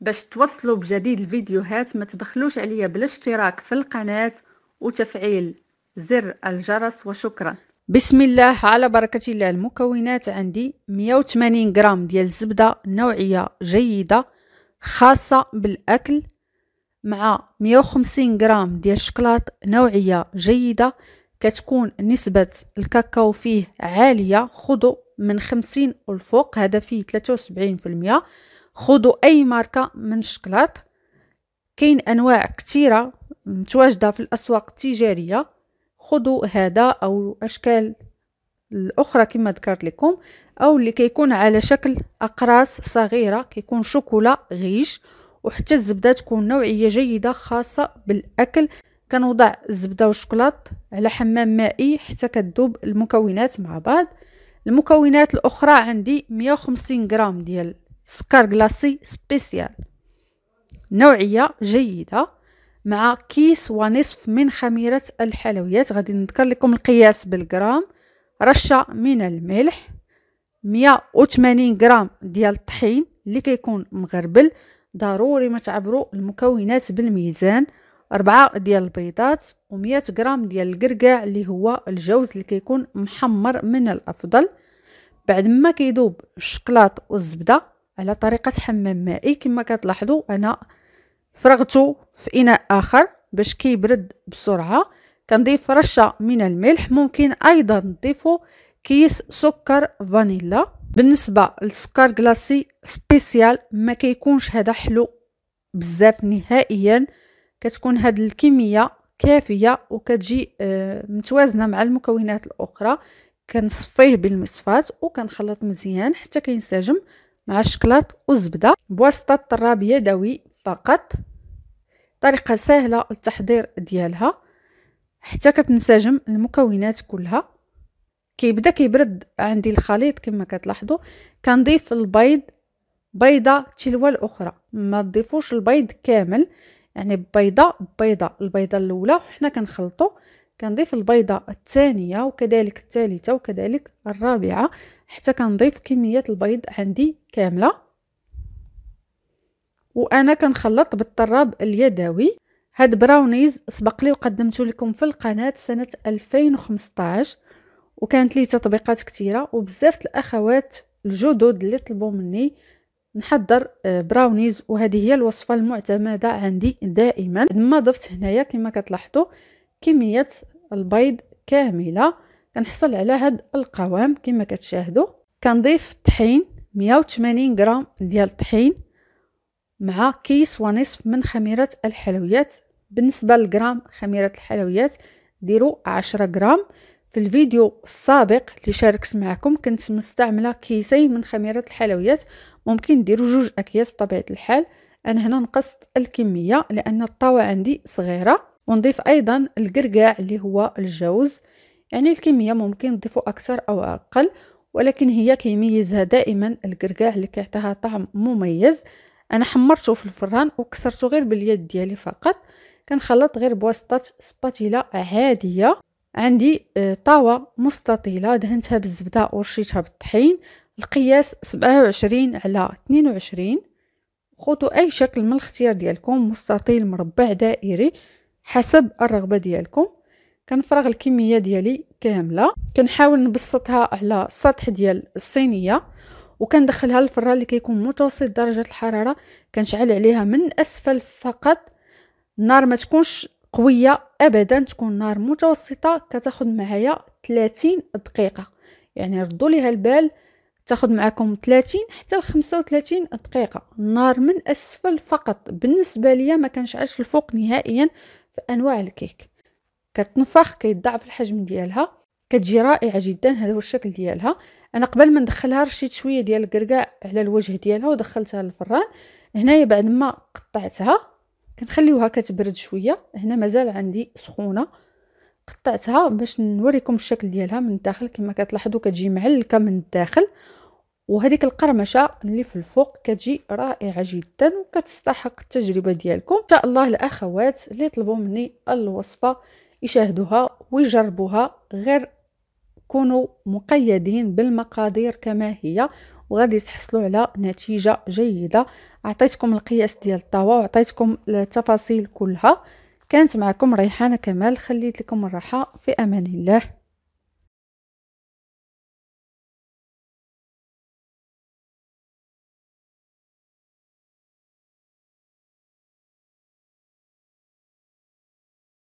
باش توصلوا بجديد الفيديوهات ما تبخلوش عليا بالاشتراك في القناة وتفعيل زر الجرس وشكرا بسم الله على بركة الله المكونات عندي 180 غرام ديال الزبدة نوعية جيدة خاصة بالأكل مع 150 غرام ديال الشكلاط نوعية جيدة كتكون نسبة الكاكاو فيه عالية خذوا من 50 الفوق هذا فيه 73% خذوا اي ماركه من الشكلاط كاين انواع كثيره متواجده في الاسواق التجاريه خذوا هذا او اشكال الاخرى كما ذكرت لكم او اللي كيكون على شكل اقراص صغيره كيكون شوكولا غيش وحتى الزبده تكون نوعيه جيده خاصه بالاكل كنوضع الزبده والشوكولاط على حمام مائي حتى كتذوب المكونات مع بعض المكونات الاخرى عندي 150 غرام ديال سكر غلاسي سبيسيال نوعية جيدة مع كيس ونصف من خميرة الحلويات غادي نذكر لكم القياس بالجرام رشة من الملح 180 غرام ديال الطحين اللي كيكون مغربل ضروري ما تعبروا المكونات بالميزان أربعة ديال البيضات و100 غرام ديال القرقع اللي هو الجوز اللي كيكون محمر من الأفضل بعد ما كيدوب الشكلاط والزبدة على طريقه حمام مائي كما كتلاحظوا انا فرغتو في اناء اخر باش كيبرد بسرعه كنضيف رشه من الملح ممكن ايضا نضيفوا كيس سكر فانيلا بالنسبه للسكر كلاسي سبيسيال ما كيكونش هذا حلو بزاف نهائيا كتكون هاد الكميه كافيه وكتجي آه، متوازنه مع المكونات الاخرى كنصفيه بالمصفات وكنخلط مزيان حتى كينسجم مع الشكلاط والزبدة بواسطة طراب يدوي فقط طريقة سهلة للتحضير ديالها حتى كتنسجم المكونات كلها كيبدا كيبرد عندي الخليط كما كتلاحظوا كنضيف البيض بيضه تلو الاخرى ما تضيفوش البيض كامل يعني بيضه بيضه البيضه الاولى حنا كنخلطوا كنضيف البيضة الثانية وكذلك الثالثة وكذلك الرابعة حتى كنضيف كمية البيض عندي كاملة وأنا كنخلط بالطراب اليدوي هاد براونيز سبق لي وقدمته لكم في القناة سنة 2015 وكانت لي تطبيقات كثيرة وبزاف الأخوات الجدد اللي طلبوا مني نحضر آه، براونيز وهذه هي الوصفه المعتمده عندي دائما ما ضفت هنايا كما كتلاحظوا كمية البيض كاملة كنحصل على هاد القوام كما كتشاهدوا كنضيف طحين 180 غرام ديال الطحين مع كيس ونصف من خميرة الحلويات بالنسبة لغرام خميرة الحلويات ديروا 10 غرام في الفيديو السابق اللي شاركت معكم كنت مستعمله كيسين من خميرة الحلويات ممكن ديروا جوج اكياس بطبيعه الحال انا هنا نقصت الكميه لان الطاوه عندي صغيره ونضيف أيضا القرقاع اللي هو الجوز يعني الكمية ممكن نضيفو أكثر أو أقل ولكن هي كيميزها دائما القرقاع اللي كيعطيها طعم مميز أنا حمرته في الفران وكسرته غير باليد ديالي فقط كنخلط غير بواسطة سباتيلا عادية عندي آه، طاوة مستطيلة دهنتها بالزبدة ورشيتها بالطحين القياس 27 على 22 خذوا أي شكل من الاختيار ديالكم مستطيل مربع دائري حسب الرغبة ديالكم كنفرغ الكمية ديالي كاملة كنحاول نبسطها على سطح ديال الصينية وكندخلها للفران اللي كيكون متوسط درجة الحرارة كنشعل عليها من أسفل فقط النار ما تكونش قوية أبدا تكون نار متوسطة كتاخد معايا 30 دقيقة يعني ردوا ليها البال تاخد معكم 30 حتى ل 35 دقيقة النار من أسفل فقط بالنسبة ليا ما كنشعلش الفوق نهائيا في انواع الكيك كتنفخ كيتضاعف الحجم ديالها كتجي رائعه جدا هذا هو الشكل ديالها انا قبل ما ندخلها رشيت شويه ديال الكركاع على الوجه ديالها ودخلتها للفران هنايا بعد ما قطعتها كنخليوها كتبرد شويه هنا مازال عندي سخونه قطعتها باش نوريكم الشكل ديالها من الداخل كما كتلاحظوا كتجي معلكه من الداخل وهذيك القرمشه اللي في الفوق كتجي رائعه جدا وكتستحق التجربه ديالكم ان شاء الله الاخوات اللي طلبوا مني الوصفه يشاهدوها ويجربوها غير كونوا مقيدين بالمقادير كما هي وغادي تحصلوا على نتيجه جيده عطيتكم القياس ديال الطاوه وعطيتكم التفاصيل كلها كانت معكم ريحانه كمال خليت لكم الراحه في امان الله